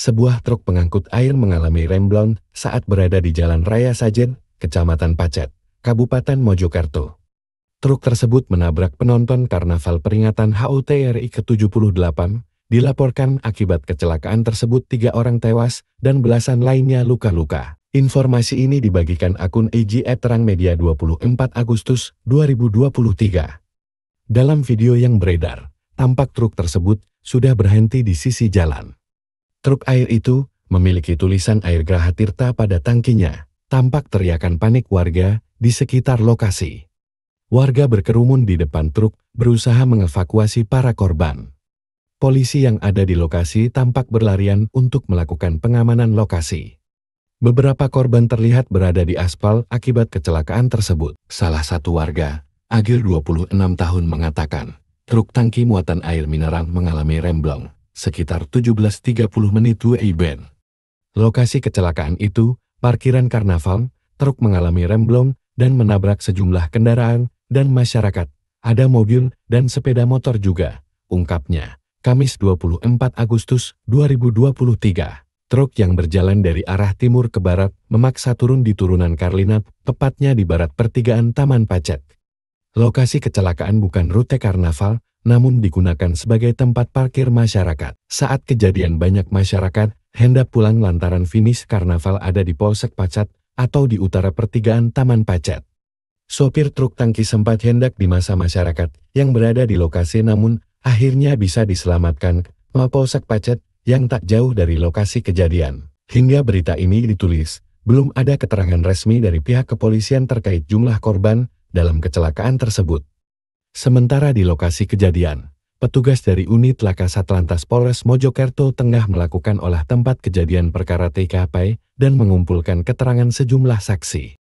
sebuah truk pengangkut air mengalami remblong saat berada di Jalan Raya Sajen, Kecamatan Pacet, Kabupaten Mojokerto. Truk tersebut menabrak penonton karnaval peringatan HUT RI ke-78, dilaporkan akibat kecelakaan tersebut tiga orang tewas dan belasan lainnya luka-luka. Informasi ini dibagikan akun IG Terang Media 24 Agustus 2023. Dalam video yang beredar, tampak truk tersebut sudah berhenti di sisi jalan. Truk air itu memiliki tulisan air Graha Tirta pada tangkinya. Tampak teriakan panik warga di sekitar lokasi. Warga berkerumun di depan truk berusaha mengevakuasi para korban. Polisi yang ada di lokasi tampak berlarian untuk melakukan pengamanan lokasi. Beberapa korban terlihat berada di aspal akibat kecelakaan tersebut. Salah satu warga, Agil 26 tahun mengatakan, truk tangki muatan air mineral mengalami remblong sekitar 17.30 menit WIBN. Lokasi kecelakaan itu, parkiran karnaval, truk mengalami remblong dan menabrak sejumlah kendaraan dan masyarakat. Ada mobil dan sepeda motor juga, ungkapnya. Kamis 24 Agustus 2023. Truk yang berjalan dari arah timur ke barat memaksa turun di turunan Karlinat, tepatnya di barat pertigaan Taman Pacet. Lokasi kecelakaan bukan rute karnaval, namun digunakan sebagai tempat parkir masyarakat. Saat kejadian banyak masyarakat hendak pulang lantaran finish karnaval ada di Polsek Pacat atau di utara pertigaan Taman Pacat. Sopir truk tangki sempat hendak di masa masyarakat yang berada di lokasi namun akhirnya bisa diselamatkan ke Polsek Pacat yang tak jauh dari lokasi kejadian. Hingga berita ini ditulis, belum ada keterangan resmi dari pihak kepolisian terkait jumlah korban dalam kecelakaan tersebut. Sementara di lokasi kejadian, petugas dari unit Laka Satlantas Polres Mojokerto tengah melakukan olah tempat kejadian perkara TKP dan mengumpulkan keterangan sejumlah saksi.